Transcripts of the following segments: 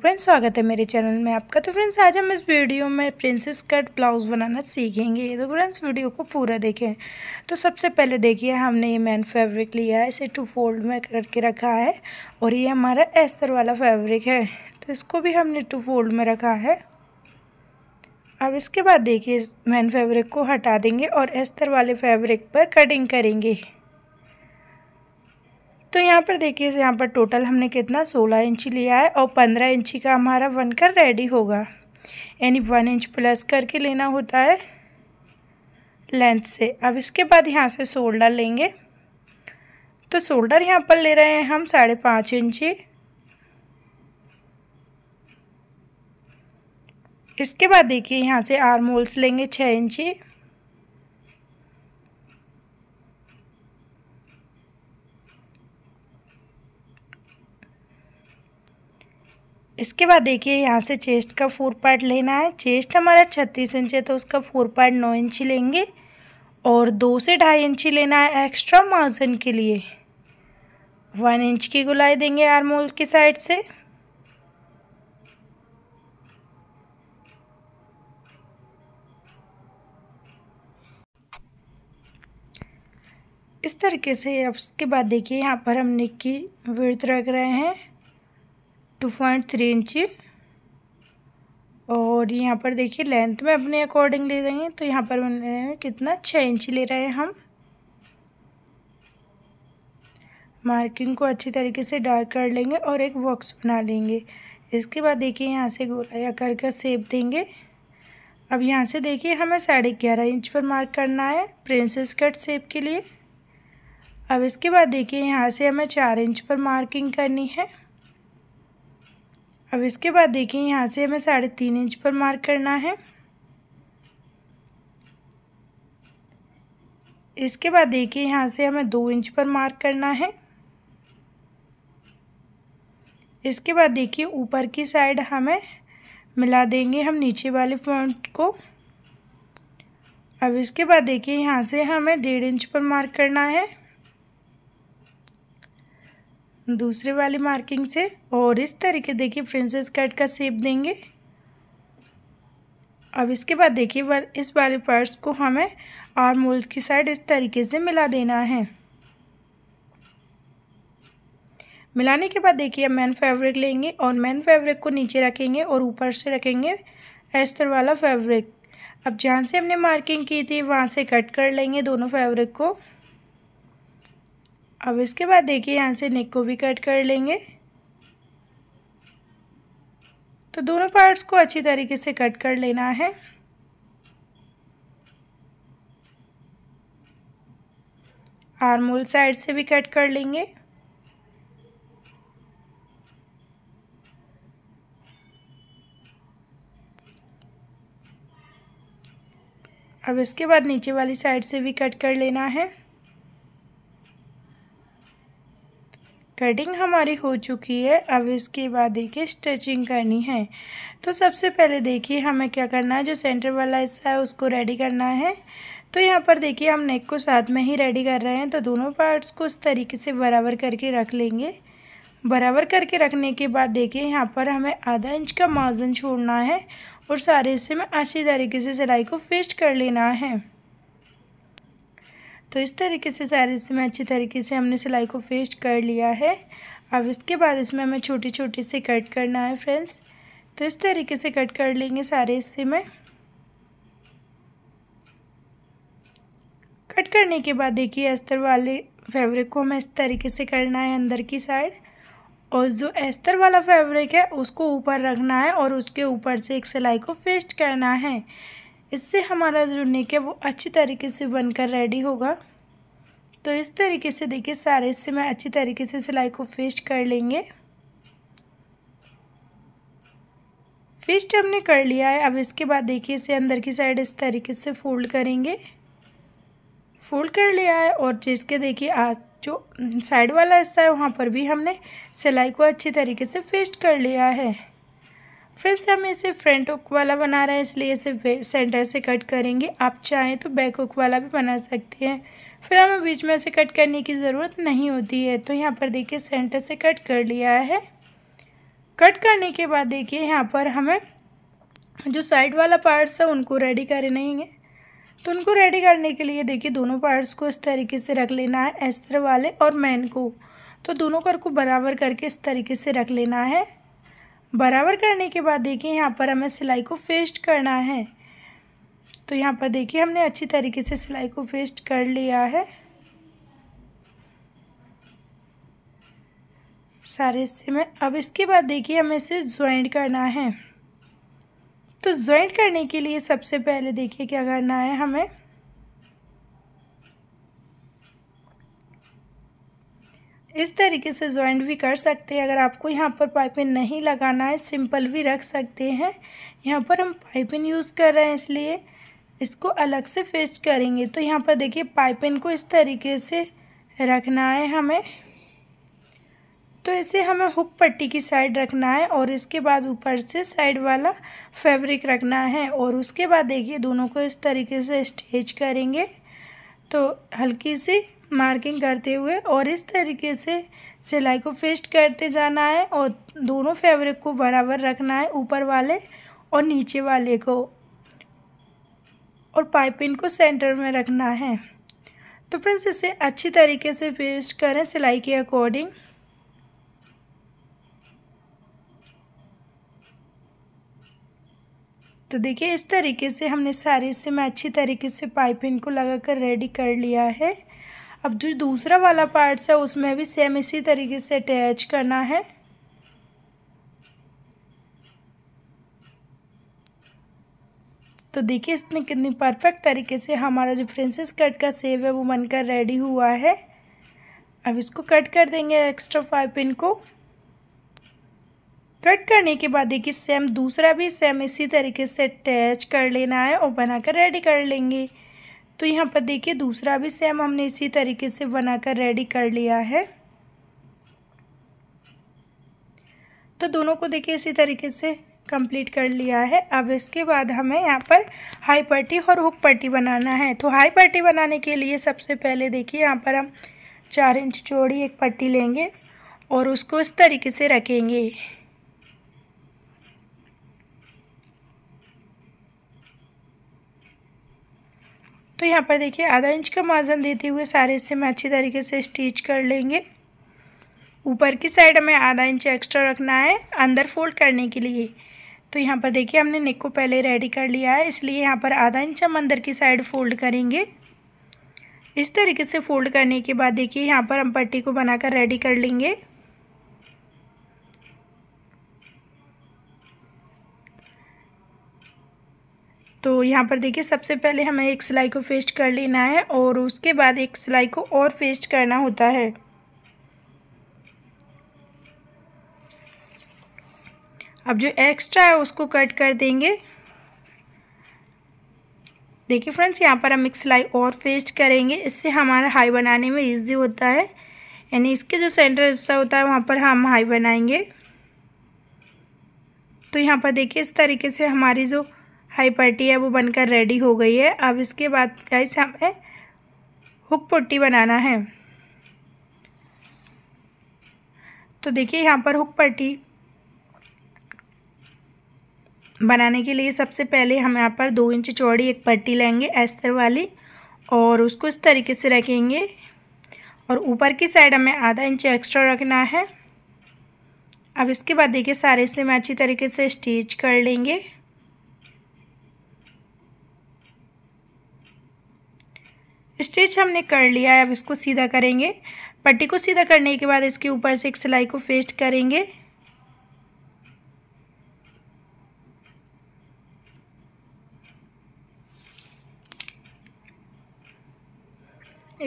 friends स्वागत है मेरे चैनल में आपका तो फ्रेंड्स आज हम इस वीडियो में प्रिंसेस कट ब्लाउज़ बनाना सीखेंगे तो फ्रेंड्स वीडियो को पूरा देखें तो सबसे पहले देखिए हमने ये मैन फैब्रिक लिया है इसे टू फोल्ड में करके रखा है और ये हमारा एस्तर वाला फैब्रिक है तो इसको भी हमने टू फोल्ड में रखा है अब इसके बाद देखिए मैन फैब्रिक को हटा देंगे और एस्तर वाले फैब्रिक पर कटिंग करेंगे तो यहाँ पर देखिए यहाँ पर टोटल हमने कितना सोलह इंची लिया है और पंद्रह इंची का हमारा बनकर रेडी होगा यानी वन इंच प्लस करके लेना होता है लेंथ से अब इसके बाद यहाँ से शोल्डर लेंगे तो शोल्डर यहाँ पर ले रहे हैं हम साढ़े पाँच इंची इसके बाद देखिए यहाँ से आर्म होल्स लेंगे छः इंची इसके बाद देखिए यहाँ से चेस्ट का फोर पार्ट लेना है चेस्ट हमारा छत्तीस इंच है तो उसका फोर पार्ट नौ इंची लेंगे और दो से ढाई इंची लेना है एक्स्ट्रा मार्जिन के लिए वन इंच की गुलाई देंगे आरमोल की साइड से इस तरीके से अब इसके बाद देखिए यहाँ पर हम निक की वृत रख रहे हैं टू पॉइंट थ्री इंच और यहाँ पर देखिए लेंथ में अपने अकॉर्डिंग ले देंगे तो यहाँ पर मैंने कितना छः इंच ले रहे हैं हम मार्किंग को अच्छी तरीके से डार्क कर लेंगे और एक बॉक्स बना लेंगे इसके बाद देखिए यहाँ से गोलाई कर का सेप देंगे अब यहाँ से देखिए हमें साढ़े ग्यारह इंच पर मार्क करना है प्रिंसेस कट सेप के लिए अब इसके बाद देखिए यहाँ से हमें चार इंच पर मार्किंग करनी है अब इसके बाद देखिए यहाँ से हमें साढ़े तीन इंच पर मार्क करना है इसके बाद देखिए यहाँ से हमें दो इंच पर मार्क करना है इसके बाद देखिए ऊपर की साइड हमें मिला देंगे हम नीचे वाले पॉइंट को अब इसके बाद देखिए यहाँ से हमें डेढ़ इंच पर मार्क करना है दूसरे वाली मार्किंग से और इस तरीके देखिए प्रिंसेस कट का सेप देंगे अब इसके बाद देखिए इस वाले पर्स को हमें और मोल्स की साइड इस तरीके से मिला देना है मिलाने के बाद देखिए अब मैन फैब्रिक लेंगे और मैन फैब्रिक को नीचे रखेंगे और ऊपर से रखेंगे एस्तर वाला फैब्रिक अब जहाँ से हमने मार्किंग की थी वहाँ से कट कर लेंगे दोनों फैब्रिक को अब इसके बाद देखिए यहाँ से नेक को भी कट कर लेंगे तो दोनों पार्ट्स को अच्छी तरीके से कट कर लेना है आर्मोल साइड से भी कट कर लेंगे अब इसके बाद नीचे वाली साइड से भी कट कर लेना है कटिंग हमारी हो चुकी है अब इसके बाद देखिए स्टिचिंग करनी है तो सबसे पहले देखिए हमें क्या करना है जो सेंटर वाला हिस्सा है उसको रेडी करना है तो यहाँ पर देखिए हम नेक को साथ में ही रेडी कर रहे हैं तो दोनों पार्ट्स को इस तरीके से बराबर करके रख लेंगे बराबर करके रखने के बाद देखिए यहाँ पर हमें आधा इंच का मार्जिन छोड़ना है और सारे हिस्से में अच्छी तरीके से सिलाई को फिस्ट कर लेना है तो इस तरीके से सारे इसमें अच्छी तरीके से हमने सिलाई को फेस्ट कर लिया है अब इसके बाद इसमें हमें छोटी छोटी से कट करना है फ्रेंड्स तो इस तरीके से कट कर लेंगे सारे हिस्से में कट करने के बाद देखिए अस्तर वाले फैब्रिक को हमें इस तरीके से करना है अंदर की साइड और जो एस्तर वाला फैब्रिक है उसको ऊपर रखना है और उसके ऊपर से एक सिलाई को फेस्ट करना है इससे हमारा जो नेक है वो अच्छी तरीके से बनकर रेडी होगा तो इस तरीके से देखिए सारे हिस्से में अच्छी तरीके से सिलाई को फेस्ट कर लेंगे फिस्ट हमने कर लिया है अब इसके बाद देखिए इसे अंदर की साइड इस तरीके से फोल्ड करेंगे फोल्ड कर लिया है और जिसके देखिए आज जो साइड वाला हिस्सा है वहाँ पर भी हमने सिलाई को अच्छी तरीके से फेस्ट कर लिया है फ्रेंड्स हम इसे फ्रंट हुक वाला बना रहे हैं इसलिए इसे सेंटर से कट करेंगे आप चाहें तो बैक हुक वाला भी बना सकते हैं फिर हमें बीच में से कट करने की ज़रूरत नहीं होती है तो यहाँ पर देखिए सेंटर से कट कर लिया है कट करने के बाद देखिए यहाँ पर हमें जो साइड वाला पार्ट्स है उनको रेडी करने है तो उनको रेडी करने के लिए देखिए दोनों पार्ट्स को इस तरीके से रख लेना है एस्तर वाले और मैन को तो दोनों कर को बराबर करके इस तरीके से रख लेना है बराबर करने के बाद देखिए यहाँ पर हमें सिलाई को फेस्ट करना है तो यहाँ पर देखिए हमने अच्छी तरीके से सिलाई को फेस्ट कर लिया है सारे हिस्से में अब इसके बाद देखिए हमें इसे ज्वाइंट करना है तो ज्वाइंट करने के लिए सबसे पहले देखिए क्या करना है हमें इस तरीके से जॉइंट भी कर सकते हैं अगर आपको यहाँ पर पाइपिन नहीं लगाना है सिंपल भी रख सकते हैं यहाँ पर हम पाइपिन यूज़ कर रहे हैं इसलिए इसको अलग से फेस्ट करेंगे तो यहाँ पर देखिए पाइपिन को इस तरीके से रखना है हमें तो इसे हमें हुक पट्टी की साइड रखना है और इसके बाद ऊपर से साइड वाला फैब्रिक रखना है और उसके बाद देखिए दोनों को इस तरीके से स्टेच करेंगे तो हल्की सी मार्किंग करते हुए और इस तरीके से सिलाई को फिस्ट करते जाना है और दोनों फैब्रिक को बराबर रखना है ऊपर वाले और नीचे वाले को और पाइपिंग को सेंटर में रखना है तो फ्रेंड्स इसे अच्छी तरीके से फेस्ट करें सिलाई के अकॉर्डिंग तो देखिए इस तरीके से हमने सारे से मैं अच्छी तरीके से पाइपिंग को लगा कर रेडी कर लिया है अब जो दूसरा वाला पार्ट्स है उसमें भी सेम इसी तरीके से अटैच करना है तो देखिए इसने कितनी परफेक्ट तरीके से हमारा जो फ्रेंसिस कट का सेव है वो बनकर रेडी हुआ है अब इसको कट कर देंगे एक्स्ट्रा फाइव पिन को कट करने के बाद देखिए सेम दूसरा भी सेम इसी तरीके से अटैच कर लेना है और बनाकर रेडी कर लेंगे तो यहाँ पर देखिए दूसरा भी सेम हमने इसी तरीके से बनाकर रेडी कर लिया है तो दोनों को देखिए इसी तरीके से कंप्लीट कर लिया है अब इसके बाद हमें यहाँ पर हाई पट्टी और हुक पट्टी बनाना है तो हाई पट्टी बनाने के लिए सबसे पहले देखिए यहाँ पर हम चार इंच चौड़ी एक पट्टी लेंगे और उसको इस तरीके से रखेंगे तो यहाँ पर देखिए आधा इंच का मार्जन देते हुए सारे हिस्से में अच्छी तरीके से स्टिच कर लेंगे ऊपर की साइड हमें आधा इंच एक्स्ट्रा रखना है अंदर फोल्ड करने के लिए तो यहाँ पर देखिए हमने नेक को पहले रेडी कर लिया है इसलिए यहाँ पर आधा इंच हम अंदर की साइड फोल्ड करेंगे इस तरीके से फोल्ड करने के बाद देखिए यहाँ पर हम पट्टी को बनाकर रेडी कर लेंगे तो यहाँ पर देखिए सबसे पहले हमें एक सिलाई को फेस्ट कर लेना है और उसके बाद एक सिलाई को और फेस्ट करना होता है अब जो एक्स्ट्रा है उसको कट कर देंगे देखिए फ्रेंड्स यहाँ पर हम एक सिलाई और फेस्ट करेंगे इससे हमारा हाई बनाने में इजी होता है यानी इसके जो सेंटर हिस्सा होता है वहाँ पर हम हाई बनाएंगे तो यहाँ पर देखिए इस तरीके से हमारी जो हाई पट्टी है वो बनकर रेडी हो गई है अब इसके बाद गाइस हमें हुक पट्टी बनाना है तो देखिए यहाँ पर हुक पट्टी बनाने के लिए सबसे पहले हम यहाँ पर दो इंच चौड़ी एक पट्टी लेंगे एस्तर वाली और उसको इस तरीके से रखेंगे और ऊपर की साइड हमें आधा इंच एक्स्ट्रा रखना है अब इसके बाद देखिए सारे से हमें अच्छी तरीके से स्टिच कर लेंगे स्टिच हमने कर लिया है अब इसको सीधा करेंगे पट्टी को सीधा करने के बाद इसके ऊपर से एक सिलाई को फेस्ट करेंगे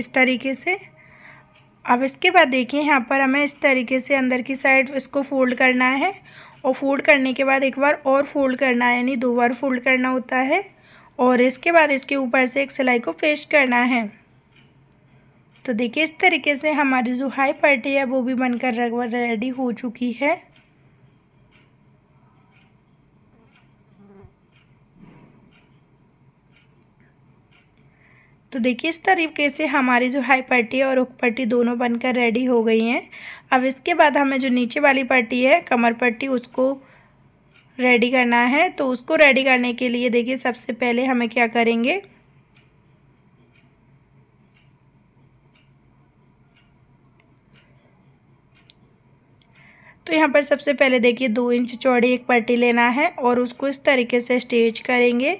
इस तरीके से अब इसके बाद देखिए यहाँ पर हमें इस तरीके से अंदर की साइड इसको फोल्ड करना है और फोल्ड करने के बाद एक बार और फोल्ड करना है यानी दो बार फोल्ड करना होता है और इसके बाद इसके ऊपर से एक सिलाई को पेस्ट करना है तो देखिए इस तरीके से हमारी जो हाई पार्टी है वो भी बनकर रेडी हो चुकी है तो देखिए इस तरीके से हमारी जो हाई पट्टी और उख पट्टी दोनों बनकर रेडी हो गई हैं अब इसके बाद हमें जो नीचे वाली पट्टी है कमर पट्टी उसको रेडी करना है तो उसको रेडी करने के लिए देखिए सबसे पहले हमें क्या करेंगे तो यहाँ पर सबसे पहले देखिए दो इंच चौड़ी एक पट्टी लेना है और उसको इस तरीके से स्टेच करेंगे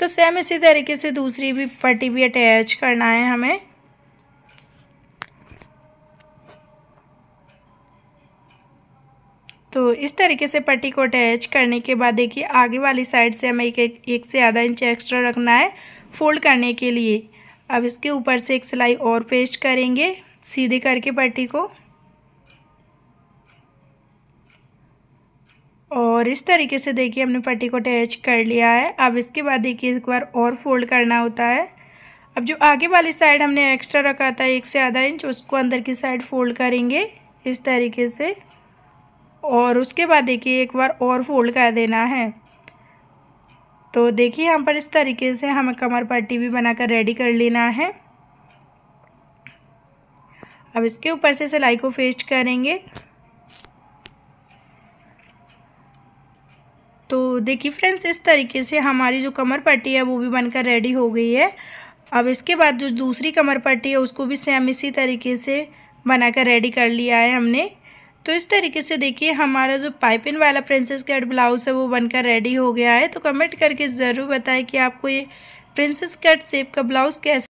तो सेम इसी तरीके से दूसरी भी पट्टी भी अटैच करना है हमें तो इस तरीके से पट्टी को अटैच करने के बाद देखिए आगे वाली साइड से हमें एक एक, एक से आधा इंच एक्स्ट्रा रखना है फोल्ड करने के लिए अब इसके ऊपर से एक सिलाई और पेस्ट करेंगे सीधे करके पट्टी को और इस तरीके से देखिए हमने पट्टी को अटैच कर लिया है अब इसके बाद देखिए एक बार और फोल्ड करना होता है अब जो आगे वाली साइड हमने एक्स्ट्रा रखा था एक से आधा इंच उसको अंदर की साइड फोल्ड करेंगे इस तरीके से और उसके बाद देखिए एक बार और फोल्ड कर देना है तो देखिए यहाँ पर इस तरीके से हमें कमर पट्टी भी बनाकर रेडी कर लेना है अब इसके ऊपर से सिलाई को फेस्ट करेंगे तो देखिए फ्रेंड्स इस तरीके से हमारी जो कमर पट्टी है वो भी बनकर रेडी हो गई है अब इसके बाद जो दूसरी कमर पट्टी है उसको भी सेम इसी तरीके से बनाकर रेडी कर लिया है हमने तो इस तरीके से देखिए हमारा जो पाइपिंग वाला प्रिंसेस कट ब्लाउज़ है वो बनकर रेडी हो गया है तो कमेंट करके ज़रूर बताएं कि आपको ये प्रिंसेस कट सेप का ब्लाउज़ कैसे